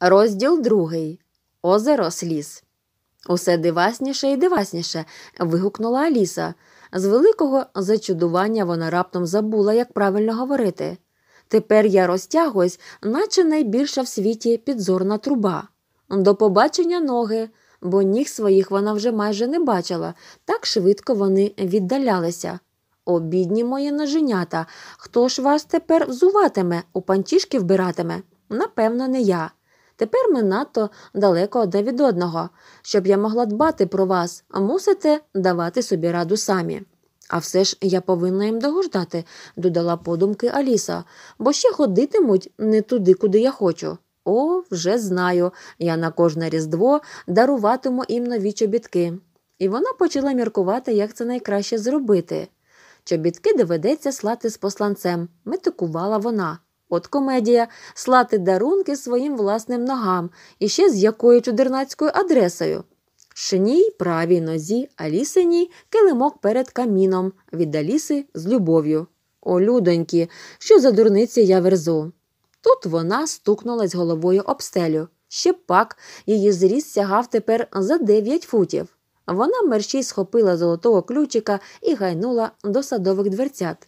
Розділ другий Озеро сліз. Усе дивасніше і дивасніше. вигукнула Аліса. З великого зачудування вона раптом забула, як правильно говорити. Тепер я розтягуюсь, наче найбільша в світі підзорна труба. До побачення ноги, бо ніг своїх вона вже майже не бачила, так швидко вони віддалялися. Обідні бідні мої ноженята, хто ж вас тепер взуватиме, у панчішки вбиратиме? Напевно, не я. Тепер ми надто далеко одне від одного. Щоб я могла дбати про вас, мусите давати собі раду самі. А все ж я повинна їм догождати, додала подумки Аліса, бо ще ходитимуть не туди, куди я хочу. О, вже знаю. Я на кожне різдво даруватиму їм нові чобітки. І вона почала міркувати, як це найкраще зробити. Чобітки доведеться слати з посланцем, метикувала вона. От комедія слати дарунки своїм власним ногам і ще з якою чудернацькою адресою. Шній правій нозі Алісиній килимок перед каміном від Аліси з любов'ю. О, людоньки, що за дурниці я верзу. Тут вона стукнулась головою об стелю. Ще пак її зріст сягав тепер за дев'ять футів. Вона мерщій схопила золотого ключика і гайнула до садових дверцят.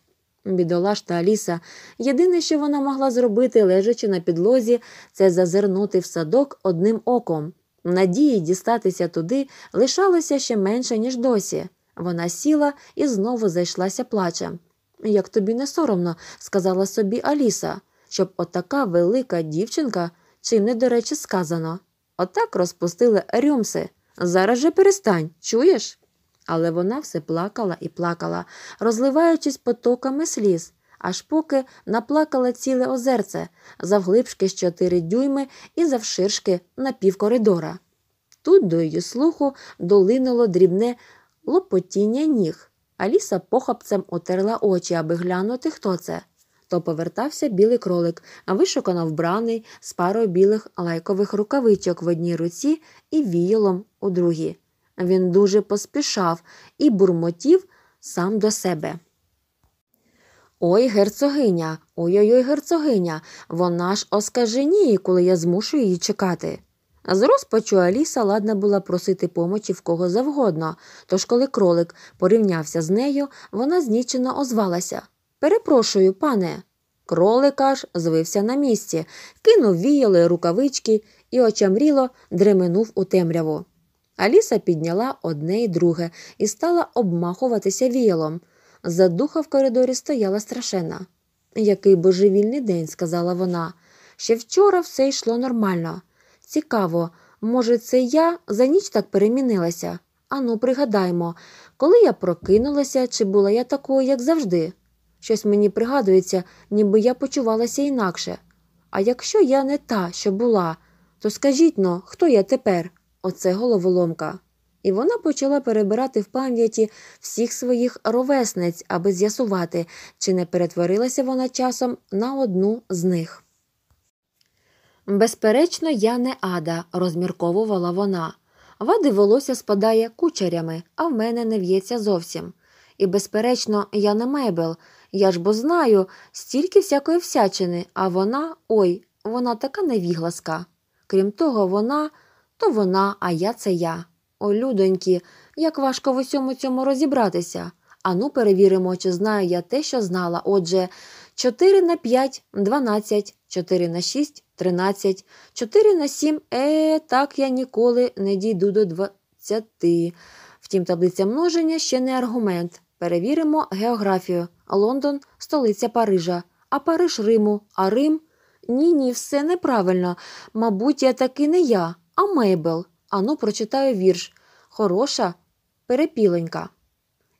Бідолашна Аліса. Єдине, що вона могла зробити, лежачи на підлозі, це зазирнути в садок одним оком. Надії дістатися туди лишалося ще менше, ніж досі. Вона сіла і знову зайшлася плачем. Як тобі не соромно, сказала собі Аліса, щоб отака велика дівчинка, чи не до речі сказано. Отак розпустили рюмси. Зараз же перестань, чуєш? але вона все плакала і плакала, розливаючись потоками сліз, аж поки наплакала ціле озерце, завглибшки з чотири дюйми і завширшки на півкоридора. Тут до її слуху долинуло дрібне лопотіння ніг, Аліса похапцем отерла очі, аби глянути, хто це. То повертався білий кролик, а вишукано вбраний з парою білих лайкових рукавичок в одній руці і віялом у другій. Він дуже поспішав і бурмотів сам до себе. Ой, герцогиня, ой-ой, ой герцогиня, вона ж оскаженіє, коли я змушу її чекати. З розпачу Аліса ладна була просити помочі в кого завгодно, тож коли кролик порівнявся з нею, вона знічено озвалася Перепрошую, пане. Кролик аж звився на місці, кинув віяли рукавички і очамріло дременув у темряву. Аліса підняла одне і друге і стала обмахуватися віялом. Задуха в коридорі стояла страшенна. Який божевільний день, сказала вона. Ще вчора все йшло нормально. Цікаво, може, це я за ніч так перемінилася? Ану, пригадаймо, коли я прокинулася, чи була я такою, як завжди? Щось мені пригадується, ніби я почувалася інакше. А якщо я не та, що була, то скажіть но, ну, хто я тепер? оце головоломка. І вона почала перебирати в пам'яті всіх своїх ровесниць, аби з'ясувати, чи не перетворилася вона часом на одну з них. Безперечно, я не ада, розмірковувала вона. Вади волосся спадає кучерями, а в мене не в'ється зовсім. І, безперечно, я не мебел. Я ж бо знаю, стільки всякої всячини, а вона ой, вона така невігласка. Крім того, вона. То вона, а я це я. О, людоньки, як важко в усьому цьому розібратися. Ану, перевіримо, чи знаю я те, що знала. Отже, 4 на 5 12, 4 на 6 13, 4 на 7 е, так я ніколи не дійду до 20. Втім, таблиця множення ще не аргумент. Перевіримо географію. Лондон столиця Парижа, а Париж Риму, а Рим. Ні, ні, все неправильно. Мабуть, я таки не я. А Мейбл, ану, прочитаю вірш. Хороша, перепіленька.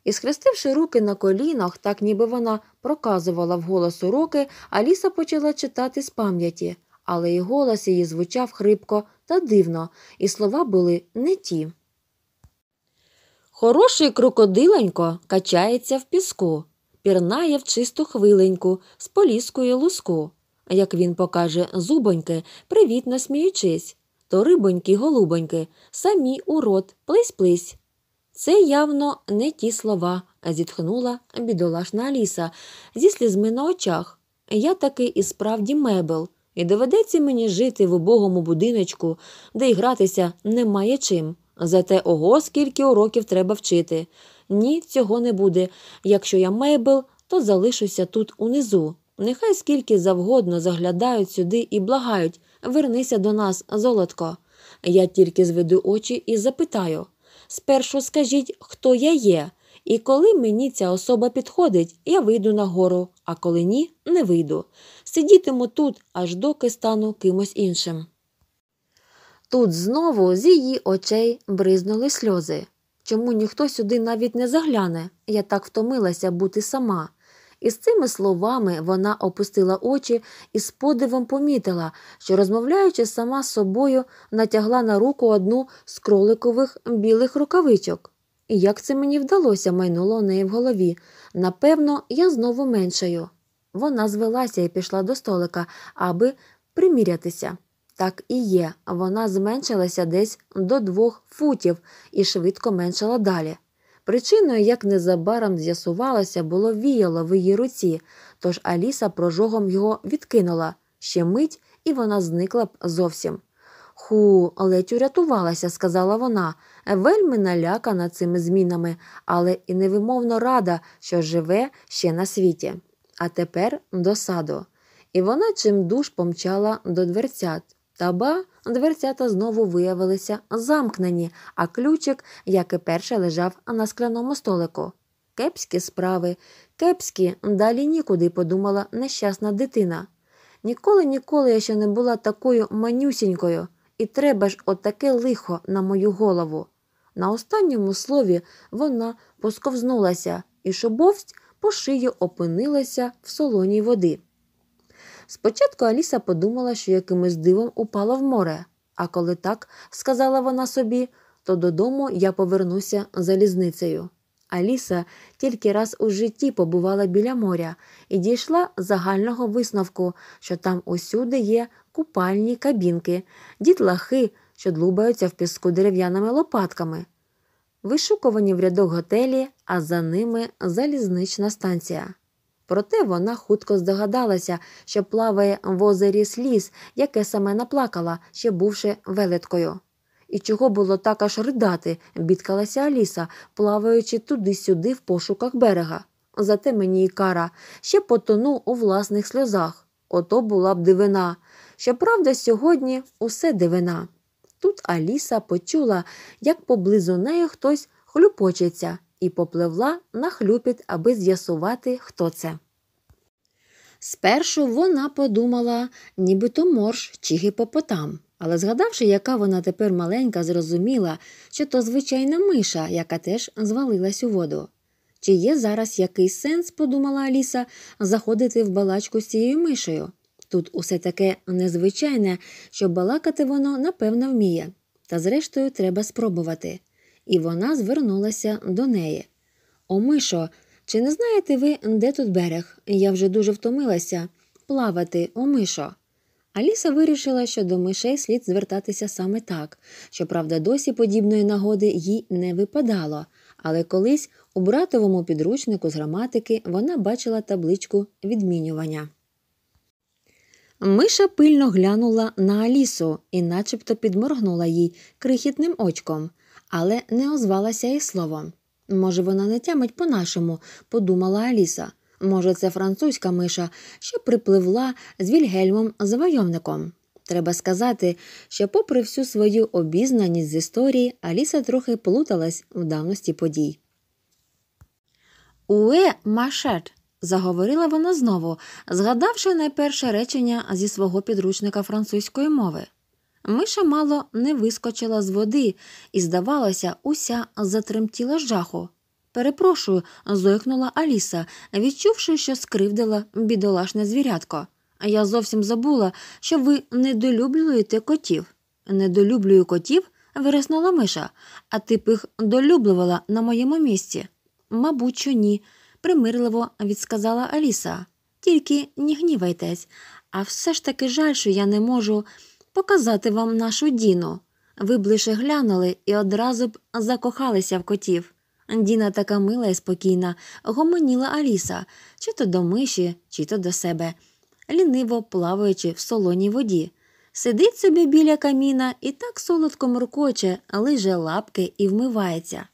І схрестивши руки на колінах, так ніби вона проказувала в вголос уроки, Аліса почала читати з пам'яті, але й голос її звучав хрипко та дивно, і слова були не ті. Хороший крокодиленько качається в піску, пірнає в чисту хвиленьку, з поліскою луску. Як він покаже зубоньки, привітно сміючись, то рибоньки, голубоньки, самі у рот, плись-плись. Це явно не ті слова, зітхнула бідолашна Аліса зі слізми на очах. Я таки і справді мебел, і доведеться мені жити в убогому будиночку, де й гратися немає чим. Зате ого, скільки уроків треба вчити. Ні, цього не буде. Якщо я мебел, то залишуся тут унизу. Нехай скільки завгодно заглядають сюди і благають, Вернися до нас, золотко. Я тільки зведу очі і запитаю спершу скажіть, хто я є, і коли мені ця особа підходить, я вийду на гору, а коли ні, не вийду. Сидітиму тут, аж доки стану кимось іншим. Тут знову з її очей бризнули сльози. Чому ніхто сюди навіть не загляне? Я так втомилася бути сама. Із цими словами вона опустила очі і з подивом помітила, що, розмовляючи сама з собою, натягла на руку одну з кроликових білих рукавичок. І як це мені вдалося, майнуло неї в голові. Напевно, я знову меншаю. Вона звелася і пішла до столика, аби примірятися. Так і є, вона зменшилася десь до двох футів і швидко меншала далі. Причиною, як незабаром з'ясувалося, було віяло в її руці, тож Аліса прожогом його відкинула ще мить, і вона зникла б зовсім. Ху, ледь урятувалася, сказала вона, вельми налякана цими змінами, але і невимовно рада, що живе ще на світі. А тепер до саду. І вона чимдуж помчала до дверцят. Та ба, дверцята знову виявилися замкнені, а ключик, як і перше, лежав на скляному столику. Кепські справи, кепські далі нікуди подумала нещасна дитина. Ніколи, ніколи я ще не була такою манюсінькою, і треба ж отаке лихо на мою голову. На останньому слові вона посковзнулася, і шобовсть по шию опинилася в солоній води. Спочатку Аліса подумала, що якимось дивом упала в море, а коли так, сказала вона собі, то додому я повернуся залізницею. Аліса тільки раз у житті побувала біля моря і дійшла загального висновку, що там усюди є купальні кабінки, дітлахи, що длубаються в піску дерев'яними лопатками. Вишукувані в рядок готелі, а за ними залізнична станція. Проте вона хутко здогадалася, що плаває в озері сліз, яке саме наплакала, ще бувши велеткою. І чого було так аж ридати, бідкалася Аліса, плаваючи туди-сюди в пошуках берега. Зате мені і кара ще потону у власних сльозах. Ото була б дивина. Щоправда, сьогодні усе дивина. Тут Аліса почула, як поблизу неї хтось хлюпочеться і попливла на хлюпіт, аби з'ясувати, хто це. Спершу вона подумала, нібито морж чи гіпопотам, але згадавши, яка вона тепер маленька, зрозуміла, що то звичайна миша, яка теж звалилась у воду. Чи є зараз якийсь сенс, подумала Аліса, заходити в балачку з цією мишею? Тут усе таке незвичайне, що балакати воно, напевно, вміє. Та, зрештою, треба спробувати і вона звернулася до неї. О, Мишо, чи не знаєте ви, де тут берег? Я вже дуже втомилася плавати, о, Мишо. Аліса вирішила, що до мишей слід звертатися саме так. Щоправда, досі подібної нагоди їй не випадало, але колись у братовому підручнику з граматики вона бачила табличку відмінювання. Миша пильно глянула на Алісу і начебто підморгнула їй крихітним очком але не озвалася і словом. Може, вона не тямить по-нашому, подумала Аліса. Може, це французька миша, що припливла з Вільгельмом завойовником. Треба сказати, що, попри всю свою обізнаність з історії, Аліса трохи плуталась в давності подій. Уе, машет. заговорила вона знову, згадавши найперше речення зі свого підручника французької мови. Миша мало не вискочила з води і, здавалося, уся затремтіла жаху. Перепрошую, зойкнула Аліса, відчувши, що скривдила бідолашне звірятко. я зовсім забула, що ви недолюблюєте котів. Недолюблюю котів? вириснула Миша, а ти б їх долюблювала на моєму місці. Мабуть, що ні, примирливо відсказала Аліса. Тільки не гнівайтесь, а все ж таки жаль, що я не можу показати вам нашу Діну. Ви б лише глянули і одразу б закохалися в котів. Діна така мила і спокійна, гомоніла Аліса, чи то до миші, чи то до себе, ліниво плаваючи в солоній воді. Сидить собі біля каміна і так солодко муркоче, лиже лапки і вмивається.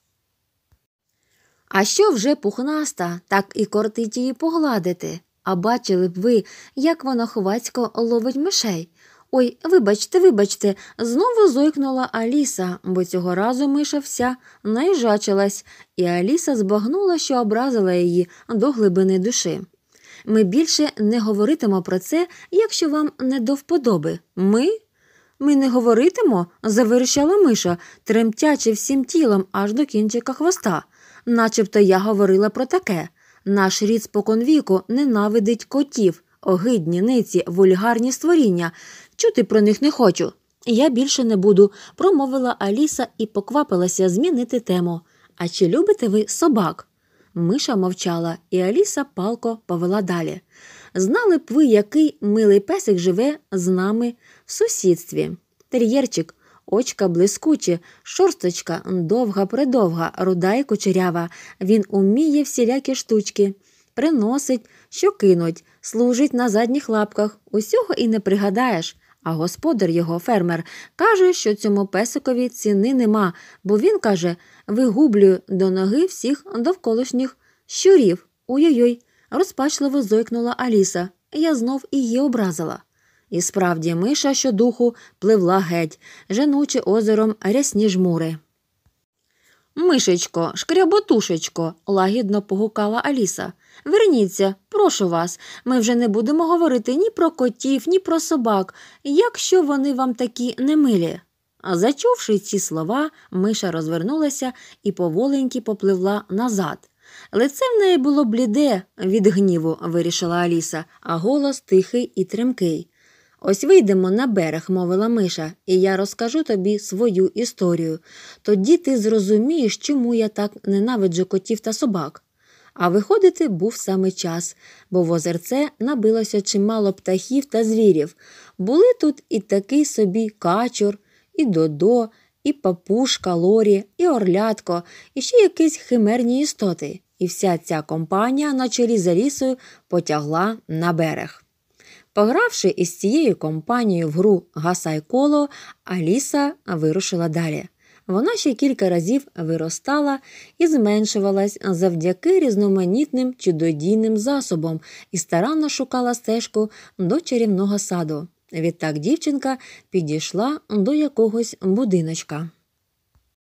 А що вже пухнаста, так і кортить її погладити. А бачили б ви, як воно хвацько ловить мишей. Ой, вибачте, вибачте, знову зойкнула Аліса, бо цього разу миша вся найжачилась, і Аліса збагнула, що образила її до глибини душі. Ми більше не говоритимо про це, якщо вам не до вподоби. Ми? Ми не говоритимо? заверещала миша, тремтячи всім тілом аж до кінчика хвоста. Начебто я говорила про таке. Наш рід споконвіку ненавидить котів, огидні ниці, вульгарні створіння, Чути про них не хочу. Я більше не буду, промовила Аліса і поквапилася змінити тему. А чи любите ви собак? Миша мовчала, і Аліса палко повела далі. Знали б ви, який милий песик живе з нами в сусідстві. Тер'єрчик, очка блискучі, шорсточка довга придовга, руда й кучерява. Він уміє всілякі штучки, приносить, що кинуть, служить на задніх лапках. Усього і не пригадаєш. А господар його фермер каже, що цьому песикові ціни нема, бо він каже, вигублює до ноги всіх довколишніх щурів. Ой-ой-ой, розпачливо зойкнула Аліса. Я знов її образила. І справді, миша щодуху пливла геть, женучи озером рясні жмури. Мишечко, шкряботушечко, лагідно погукала Аліса. Верніться, прошу вас, ми вже не будемо говорити ні про котів, ні про собак, якщо вони вам такі немилі. Зачувши ці слова, миша розвернулася і поволеньки попливла назад. Лице в неї було бліде від гніву, вирішила Аліса, а голос тихий і тремкий. Ось вийдемо на берег, мовила Миша, і я розкажу тобі свою історію. Тоді ти зрозумієш, чому я так ненавиджу котів та собак. А виходити був саме час, бо в озерце набилося чимало птахів та звірів. Були тут і такий собі качур, і додо, і папушка Лорі, і орлятко, і ще якісь химерні істоти. І вся ця компанія на чолі за лісою потягла на берег. Погравши із цією компанією в гру Гасай коло, Аліса вирушила далі. Вона ще кілька разів виростала і зменшувалась завдяки різноманітним чудодійним засобам і старанно шукала стежку до чарівного саду. Відтак дівчинка підійшла до якогось будиночка.